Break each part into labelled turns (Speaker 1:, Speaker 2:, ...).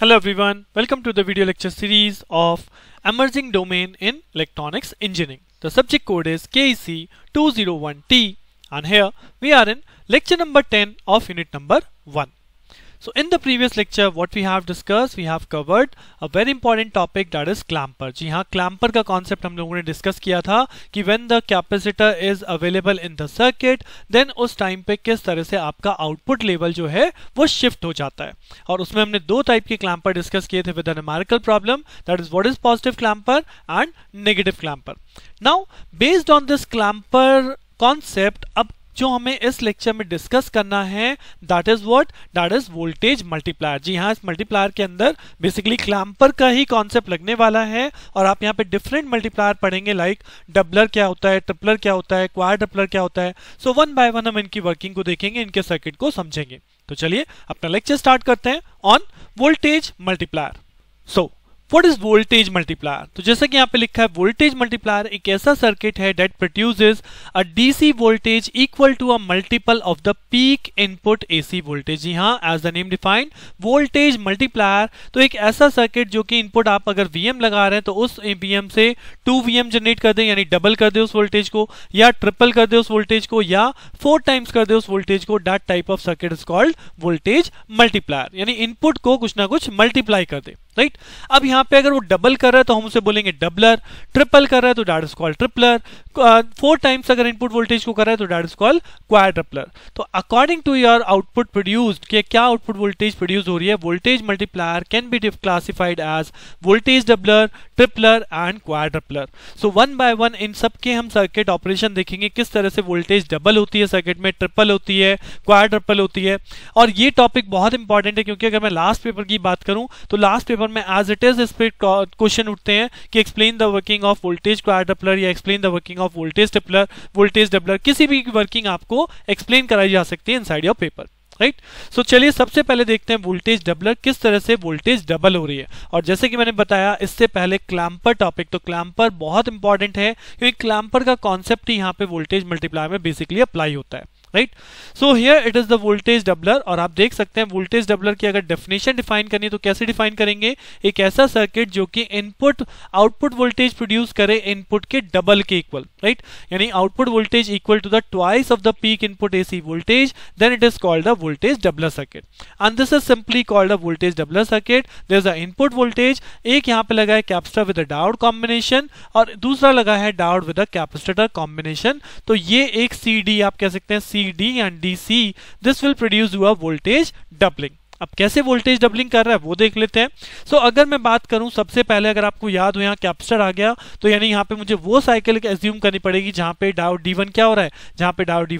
Speaker 1: Hello everyone, welcome to the video lecture series of Emerging Domain in Electronics Engineering. The subject code is KEC 201T and here we are in lecture number 10 of unit number 1. So in the previous lecture, what we have discussed, we have covered a very important topic that is clamper. जी हाँ, clamper का concept हम लोगों ने discuss किया था कि when the capacitor is available in the circuit, then उस time पे किस तरह से आपका output level जो है वो shift हो जाता है और उसमें हमने दो type के clamper discuss किए थे with a numerical problem, that is what is positive clamper and negative clamper. Now, based on this clamper concept, अब जो हमें इस लेक्चर में डिस्कस करना है that is what that is voltage multiplier जी हाँ इस मल्टीप्लायर के अंदर बेसिकली क्लैम्पर का ही कॉन्सेप्ट लगने वाला है और आप यहाँ पे डिफरेंट मल्टीप्लायर पढ़ेंगे लाइक डबलर क्या होता है ट्रिपलर क्या होता है क्वार डबलर क्या होता है सो वन बाय वन हम इनकी वर्किंग को देखेंगे इनके सर्किट को समझेंगे तो चलिए अपना लेक्चर स्टार्ट करते हैं on voltage multiplier so what is voltage multiplier तो जैसा कि यहाँ पे लिखा है वोल्टेज मल्टीप्लायर एक ऐसा सर्किट है that produce a DC voltage equal to a multiple of the peak input AC voltage हाँ as the name defined voltage multiplier तो एक ऐसा सर्किट जो कि इनपुट आप अगर वीएम लगा रहे हैं तो उस वीएम से टू वीएम जनरेट कर दें यानी डबल कर दे उस वोल्टेज को या ट्रिपल कर दे उस वोल्टेज को या फोर टाइम्स कर दे उस वोल्टेज को that type of circuit is called voltage multiplier यानी इनपुट को कुछ ना कुछ मल्टीप्लाई कर दे राइट अब यहाँ पे अगर वो डबल कर रहा है तो हम उसे बोलेंगे डबलर ट्रिपल कर रहा है तो that is called tripler four times अगर इनपुट वोल्टेज को कर रहा है तो डैट इज कॉल्ड क्वाड्रपलर तो according to your output produced के क्या आउटपुट वोल्टेज प्रोड्यूस हो रही है voltage multiplier can be classified as voltage doubler tripler and quadrupler so one by one इन सब के हम सर्किट ऑपरेशन देखेंगे किस तरह से वोल्टेज डबल होती है सर्किट में ट्रिपल होती है क्वाड्रपल होती है और ये टॉपिक बहुत इंपॉर्टेंट है क्योंकि अगर मैं लास्ट पेपर की बात करूं तो लास्ट पेपर पेपर में एज इट इज इस पर क्वेश्चन उठते हैं कि explain the working of voltage क्वार या explain the working of voltage tripler voltage doubler किसी भी वर्किंग आपको एक्सप्लेन कराई जा सकती है in side paper right so चलिए सबसे पहले देखते हैं वोल्टेज डबलर किस तरह से वोल्टेज डबल हो रही है और जैसे कि मैंने बताया इससे पहले क्लैम्पर टॉपिक तो क्लैम्पर बहुत इंपॉर्टेंट है क्योंकि क्लैम्पर का कॉन्सेप्ट ही यहाँ पे वोल्टेज मल्टीप्लाई में बेसिकली अप्लाई होता है right so here it is the voltage doubler और आप देख सकते हैं वोल्टेज डबलर की अगर डेफिनेशन डिफाइन करनी है तो कैसे डिफाइन करेंगे एक ऐसा सर्किट जो कि इनपुट आउटपुट वोल्टेज प्रोड्यूस करे इनपुट के डबल के इक्वल राइट यानी output voltage equal to the twice of the peak input AC voltage then it is called the voltage doubler circuit and this is simply called a voltage doubler circuit there is a input voltage एक यहां पे लगा है capacitor with a diode combination और दूसरा लगा है diode with a capacitor combination तो ये एक सीडी आप कह सकते हैं C D and D C this will produce हुआ वोल्टेज डबलिंग अब कैसे वोल्टेज डबलिंग कर रहा है वो देख लेते हैं सो so, अगर मैं बात करूं सबसे पहले अगर आपको याद हो यहाँ कैप्स्टर आ गया तो यानी यहाँ पे मुझे वो साइकिल एज्यूम करनी पड़ेगी जहाँ पे डाउ डी क्या हो रहा है जहाँ पे डाउ डी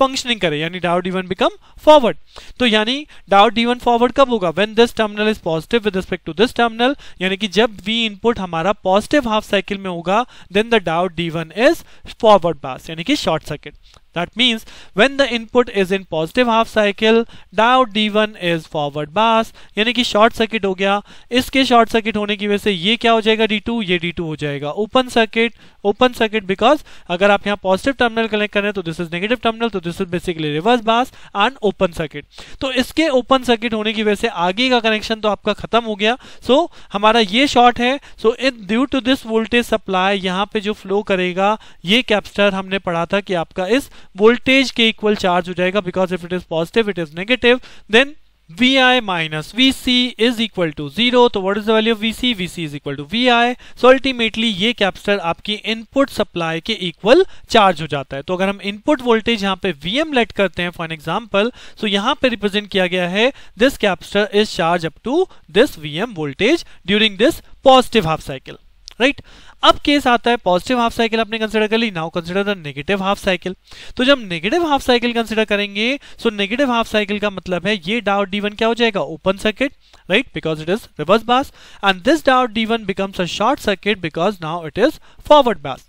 Speaker 1: फंक्शनिंग करे यानी डाउ डी बिकम फॉरवर्ड तो यानी डाउ डी फॉरवर्ड कब होगा when this terminal is positive with respect to this terminal यानी कि जब वी इनपुट हमारा पॉजिटिव हाफ साइकिल में होगा then the diode D is forward bias यानी कि short circuit That means when the input is in positive half cycle, diode D1 is forward बास यानी कि शॉर्ट सर्किट हो गया इसके शॉर्ट सर्किट होने की वजह से ये क्या हो जाएगा D2 ये D2 हो जाएगा open circuit open circuit because अगर आप यहाँ पॉजिटिव टर्मिनल कनेक्ट करें तो दिस इज नेगेटिव टर्मिनल तो this is basically reverse bias and open circuit तो इसके ओपन सर्किट होने की वजह से आगे का कनेक्शन तो आपका खत्म हो गया सो so, हमारा ये शॉर्ट है so in due to this voltage supply यहाँ पे जो फ्लो करेगा ये कैप्स्टर हमने पढ़ा था कि आपका इस वोल्टेज के इक्वल चार्ज हो जाएगा because if it is positive it is negative then V I minus V C is equal to zero तो what is what is V C V C is equal to V I so ultimately ये capacitor आपकी input supply के equal charge हो जाता है तो अगर हम इनपुट वोल्टेज यहाँ पे वी एम लेट करते हैं फॉर एग्जाम्पल सो यहाँ पे रिप्रेजेंट किया गया है this capacitor is charge up to this V M voltage during this positive half cycle right अब केस आता है पॉजिटिव हाफ साइकिल आपने कंसिडर कर ली now consider the negative half cycle तो जब नेगेटिव हाफ साइकिल कंसिडर करेंगे so negative half cycle का मतलब है ये डाउट डी क्या हो जाएगा open circuit right because it is reverse bias and this diode D becomes a short circuit because now it is forward bias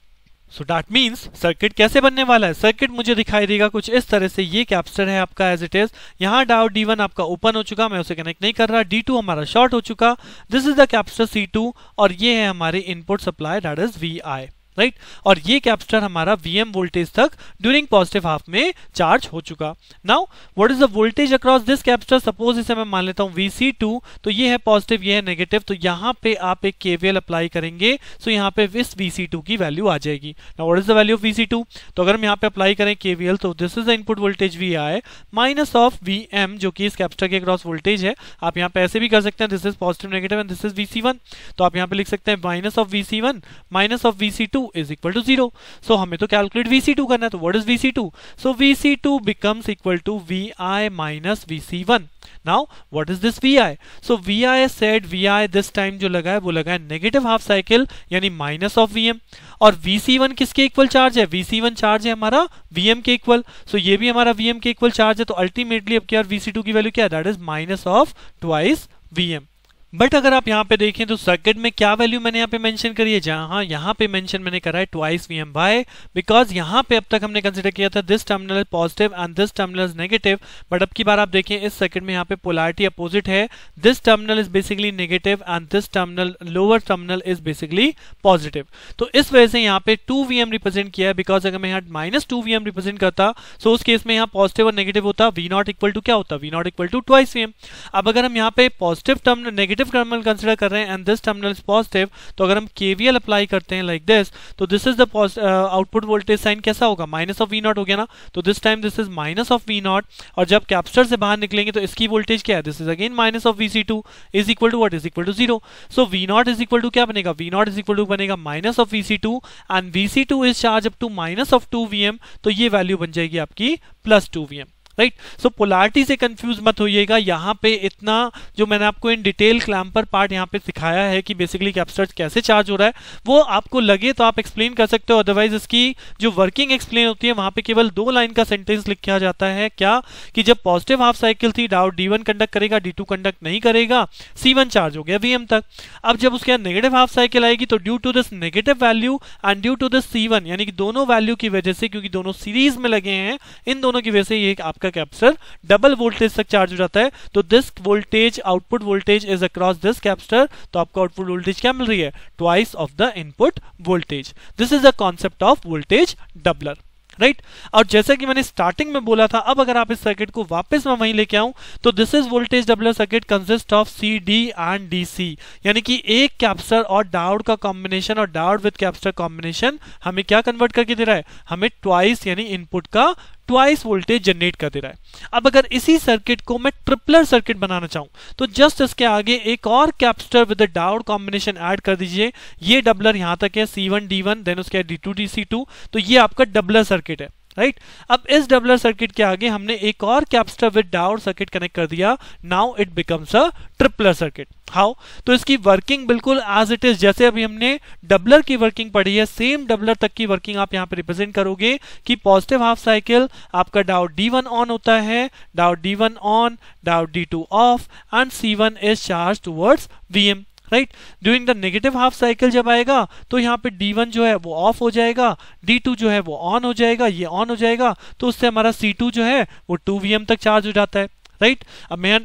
Speaker 1: so that means circuit कैसे बनने वाला है सर्किट मुझे दिखाई देगा कुछ इस तरह से ये कैप्सर है आपका एज इट इज यहाँ डाउट डी वन आपका ओपन हो चुका मैं उसे कनेक्ट नहीं कर रहा डी टू हमारा शॉर्ट हो चुका this is the capacitor C two और ये है हमारे input supply that is V I right और ये कैपेसिटर हमारा वीएम वोल्टेज तक ड्यूरिंग पॉजिटिव हाफ में चार्ज हो चुका now what is the voltage across this capacitor suppose इसे मैं मान लेता हूं VC2 तो ये है पॉजिटिव ये है नेगेटिव तो यहां पे आप एक केवीएल अप्लाई करेंगे सो यहां पे इस VC2 की वैल्यू आ जाएगी now what is the value of VC2 तो अगर हम यहां पे अप्लाई करें केवीएल तो this is the input voltage VI minus of VM जो कि इस कैपेसिटर के अक्रॉस वोल्टेज है आप यहां पे ऐसे भी कर सकते हैं this is positive negative and this is VC1 तो आप यहां पे लिख सकते हैं minus of VC1 minus of VC2 two is equal to zero so हमें तो कैलकुलेट वी सी टू करना है तो what is V C two so V C two becomes equal to V I minus V C one now what is this V I so V I set V I this time जो लगा है वो लगा है negative half cycle यानी minus of V M और V C one किसके equal charge है वी सी वन चार्ज है हमारा वी एम के इक्वल सो so ये भी हमारा वी एम के इक्वल चार्ज है तो अल्टीमेटली अब क्या वी सी टू की वैल्यू क्या है that is minus of twice V M but अगर आप यहाँ पे देखें तो सर्किट में क्या वैल्यू मैंने यहाँ पे मेंशन करी है जहाँ यहाँ पे मेंशन मैंने करा है twice V M by because यहाँ पे अब तक हमने कंसीडर किया था this terminal is positive and this terminal is negative but अब की बार आप देखें इस सर्किट में यहाँ पे पोलारिटी अपोजिट है this terminal is basically negative and this terminal lower terminal is basically positive तो इस वजह से यहाँ पे टू वी एम रिप्रेजेंट किया है बिकॉज अगर मैं यहाँ minus two V M represent करता सो उस केस में यहाँ पॉजिटिव और नेगेटिव होता वी नॉट इक्वल टू क्या होता V naught equal to twice V M अब अगर हम यहाँ पे positive terminal negative negative terminal consider कर रहे हैं and this terminal is positive तो अगर हम के अप्लाई करते हैं लाइक दिस तो this is the output voltage sign कैसा होगा माइनस ऑफ वी नॉट हो गया ना तो this time this is minus of V naught और जब कैप्सर से बाहर निकलेंगे तो इसकी वोल्टेज क्या है this is again minus of V C two is equal to what is equal to zero so V naught is equal to क्या बनेगा V naught is equal to बनेगा minus of V C two and V C two is charge up to minus of two V M तो ये value बन जाएगी आपकी plus two V M right so polarity से confuse मत होइएगा यहाँ पे इतना जो मैंने आपको इन डिटेल क्लैम्पर पार्ट यहाँ पे सिखाया है कि बेसिकली कैप्सर्ज कैसे चार्ज हो रहा है वो आपको लगे तो आप एक्सप्लेन कर सकते हो अदरवाइज इसकी जो वर्किंग एक्सप्लेन होती है वहाँ पे केवल दो लाइन का सेंटेंस लिखा जाता है क्या कि जब पॉजिटिव हाफ साइकिल थी डाउट डी कंडक्ट करेगा डी कंडक्ट नहीं करेगा सी चार्ज हो गया वी तक अब जब उसके नेगेटिव हाफ साइकिल आएगी तो due to this negative value and due to this C यानी कि दोनों वैल्यू की वजह से क्योंकि दोनों सीरीज में लगे हैं इन दोनों की वजह से ये आपका का कैप्सर डबल वोल्टेज तक चार्ज हो जाता है तो this voltage output voltage is across this capacitor तो आपको आउटपुट वोल्टेज क्या मिल रही है twice of the input voltage this is a concept of voltage doubler right right? और जैसा कि मैंने स्टार्टिंग में बोला था अब अगर आप इस सर्किट को वापस मैं वहीं लेके आऊं तो this is voltage doubler circuit consist of C D and D C यानी कि एक कैप्सर और डाउड का कॉम्बिनेशन और डाउड विद कैप्सर कॉम्बिनेशन हमें क्या कन्वर्ट करके दे रहा है हमें ट्वाइस यानी इनपुट का ट्वाइस वोल्टेज जनरेट कर दे रहा है अब अगर इसी सर्किट को मैं ट्रिपलर सर्किट बनाना चाहूँ तो जस्ट इसके आगे एक और capacitor with diode combination add कर दीजिए ये डबलर यहां तक है C one D one then उसके D two D C two तो ये आपका डबलर सर्किट है राइट अब इस डबलर सर्किट के आगे हमने एक और capacitor with diode circuit connect कर दिया now it becomes a tripler circuit how तो इसकी वर्किंग बिल्कुल एज इट इज जैसे अभी हमने डबलर की वर्किंग पढ़ी है सेम डबलर तक की वर्किंग आप यहां पे रिप्रेजेंट करोगे कि पॉजिटिव हाफ साइकिल आपका डाउट डी वन ऑन होता है diode D one on diode D two off and C one is charge towards VM right during the negative half cycle जब आएगा तो यहाँ पे डी वन जो है वो ऑफ हो जाएगा डी टू जो है वो ऑन हो जाएगा ये ऑन हो जाएगा तो उससे हमारा सी टू जो है वो टू वी एम तक चार्ज हो जाता है राइट अब मैं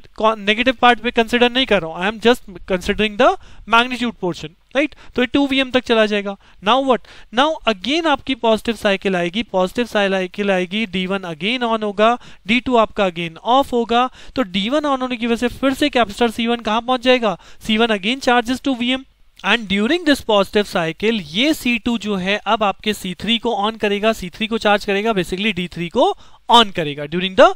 Speaker 1: नेगेटिव पार्ट पे कंसिडर नहीं कर रहा हूँ I am just considering the magnitude portion right तो ये टू वी तक चला जाएगा नाउ वट नाउ अगेन आपकी पॉजिटिव साइकिल आएगी पॉजिटिव साइकिल आएगी डी वन अगेन ऑन होगा डी टू आपका अगेन ऑफ होगा तो डी वन ऑन होने की वजह से फिर से कैपेसिटर सी वन कहाँ पहुंच जाएगा C one again charges to V M and during this positive cycle ये C2 जो है अब आपके C3 को ऑन करेगा C3 को चार्ज करेगा बेसिकली D3 को ऑन करेगा during the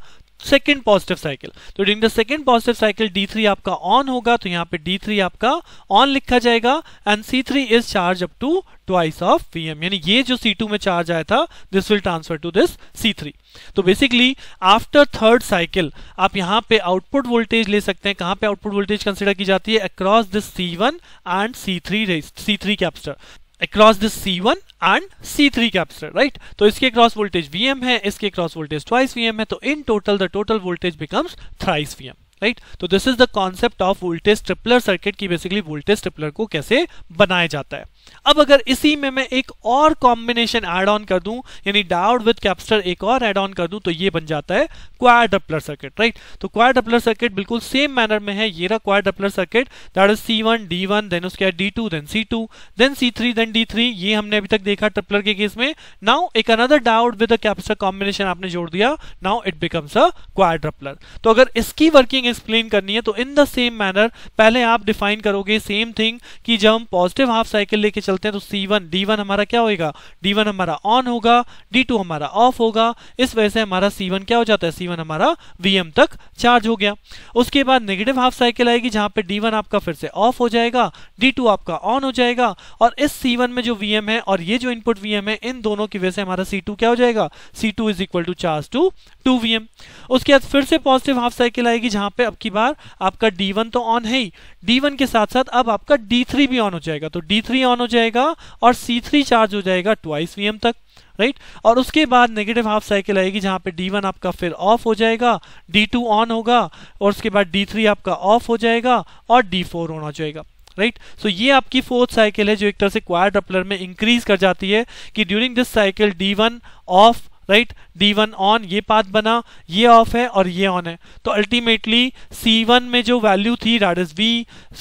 Speaker 1: second positive cycle तो during the second positive cycle D3 आपका ऑन होगा तो यहाँ पे D3 आपका ऑन लिखा जाएगा and C3 three is charge up to twice of Vm यानी ये जो C2 में चार्ज आया था this will transfer to this C3 तो बेसिकली आफ्टर थर्ड साइकिल आप यहाँ पे आउटपुट वोल्टेज ले सकते हैं कहाँ पे आउटपुट वोल्टेज कंसिडर की जाती है across this C1 one and C three C three capacitor across this C1 and C3 capacitor right तो इसके क्रॉस वोल्टेज Vm है इसके क्रॉस वोल्टेज ट्वाइस Vm है तो in total the total voltage becomes thrice Vm right तो this is the concept of voltage tripler circuit की basically voltage tripler को कैसे बनाया जाता है अब अगर इसी में मैं एक और कॉम्बिनेशन एड ऑन कर दूं यानी डायोड विद कैपेसिटर एक और एड ऑन कर दूं तो ये बन जाता है क्वायर डपलर सर्किट राइट तो क्वायर डपलर सर्किट बिल्कुल सेम मैनर में है ये रहा quadrupler circuit that is C one D one then उसके बाद two then C two then C three then D three ये हमने अभी तक देखा टपलर के केस में नाउ एक another diode with capacitor combination आपने जोड़ दिया now it becomes a quadrupler तो अगर इसकी वर्किंग एक्सप्लेन करनी है तो इन द सेम मैनर पहले आप डिफाइन करोगे सेम थिंग कि जब हम पॉजिटिव हाफ साइकिल लेके लेके चलते हैं तो सी वन डी वन हमारा क्या होगा डी वन हमारा ऑन होगा डी टू हमारा ऑफ होगा इस वजह से हमारा सी वन क्या हो जाता है सी वन हमारा वी एम तक चार्ज हो गया उसके बाद नेगेटिव हाफ साइकिल आएगी जहां पे डी वन आपका फिर से ऑफ हो जाएगा डी टू आपका ऑन हो जाएगा और इस सी वन में जो वी एम है और ये जो इनपुट वी एम है इन दोनों की वजह से हमारा सी टू क्या हो जाएगा C two is equal to charge to two V M उसके बाद फिर से पॉजिटिव हाफ साइकिल आएगी जहां पे अब की बार आपका डी वन तो ऑन है ही डी वन के साथ साथ अब आपका डी थ्री भी ऑन हो जाएगा तो डी थ्री ऑन हो हो जाएगा और सी थ्री चार्ज हो जाएगा ट्वाइस वी तक राइट right? और उसके बाद नेगेटिव हाफ साइकिल आएगी जहां पे D1 आपका फिर ऑफ हो जाएगा D2 ऑन होगा और उसके बाद D3 आपका ऑफ हो जाएगा और D4 ऑन हो जाएगा राइट right? सो so, ये आपकी फोर्थ साइकिल है जो एक तरह से क्वार डपलर में इंक्रीज कर जाती है कि during this cycle D1 off right D one on ये पाथ बना ये ऑफ है और ये ऑन है तो अल्टीमेटली सी वन में जो वैल्यू थी that is V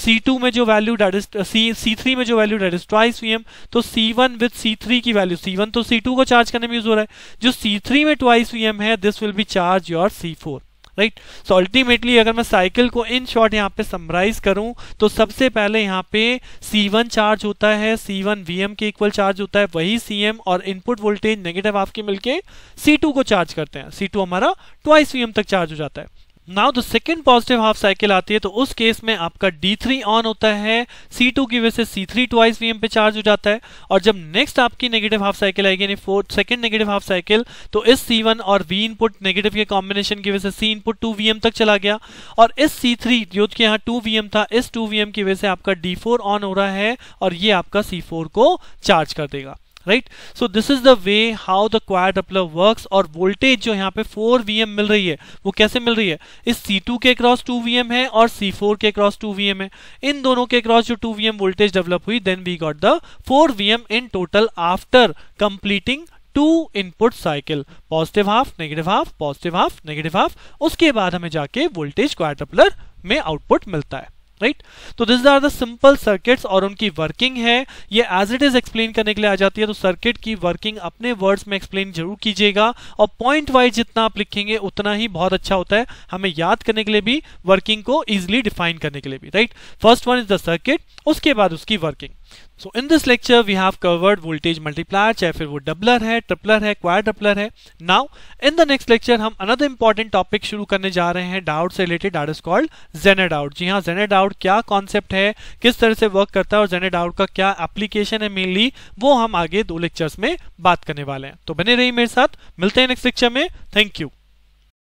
Speaker 1: C two में जो value that is C C three में जो value that is twice V M तो C one with C three की वैल्यू सी वन तो सी टू को चार्ज करने में यूज हो रहा है जो सी थ्री में ट्वाइस वी एम है this will be charge your C four right so ultimately अगर मैं साइकिल को इन शॉर्ट यहाँ पे समराइज करूँ तो सबसे पहले यहाँ पे C1 चार्ज होता है C1 VM के इक्वल चार्ज होता है वही CM और इनपुट वोल्टेज नेगेटिव आपके मिलके C2 को चार्ज करते हैं C2 हमारा ट्वाइस VM तक चार्ज हो जाता है now the second positive half cycle आती है तो उस केस में आपका D3 ऑन होता है C2 की वजह से C3 थ्री ट्वाइस VM पे चार्ज हो जाता है और जब नेक्स्ट आपकी नेगेटिव हाफ साइकिल आएगी यानी fourth second negative half cycle तो इस C1 और V इनपुट नेगेटिव के कॉम्बिनेशन की वजह से C इनपुट 2 VM तक चला गया और इस C3 थ्री जो कि यहाँ टू वी था इस टू वी की वजह से आपका D4 ऑन हो रहा है और ये आपका C4 को चार्ज कर देगा right so this is the way how the quadrupler work और वोल्टेज जो यहाँ पे 4 वीएम मिल रही है वो कैसे मिल रही है इस सी टू के क्रॉस 2 वीएम है और सी फोर के क्रॉस 2 वीएम है इन दोनों के क्रॉस जो 2 वीएम वोल्टेज डेवलप हुई then we got the 4 VM in total after completing two input cycle positive half negative half positive half negative half उसके बाद हमें जाके वोल्टेज क्वायर डपलर में आउटपुट मिलता है राइट तो this are the simple circuits और उनकी वर्किंग है ये एज इट इज एक्सप्लेन करने के लिए आ जाती है तो सर्किट की वर्किंग अपने वर्ड्स में एक्सप्लेन जरूर कीजिएगा और पॉइंट वाइज जितना आप लिखेंगे उतना ही बहुत अच्छा होता है हमें याद करने के लिए भी वर्किंग को इजिली डिफाइन करने के लिए भी right first one is the circuit उसके बाद उसकी working so in this lecture we have covered voltage multiplier चाहे फिर वो डबलर है ट्रिपलर है क्वाड्रपलर है now in the next lecture हम अनदर इंपॉर्टेंट टॉपिक शुरू करने जा रहे हैं डाउट से related diode is called Zener diode जी हाँ जेने डाउट क्या कॉन्सेप्ट है किस तरह से वर्क करता है और जेने डाउट का क्या एप्लीकेशन है मेनली वो हम आगे दो लेक्चर्स में बात करने वाले हैं तो बने रही मेरे साथ मिलते हैं नेक्स्ट लेक्चर में थैंक यू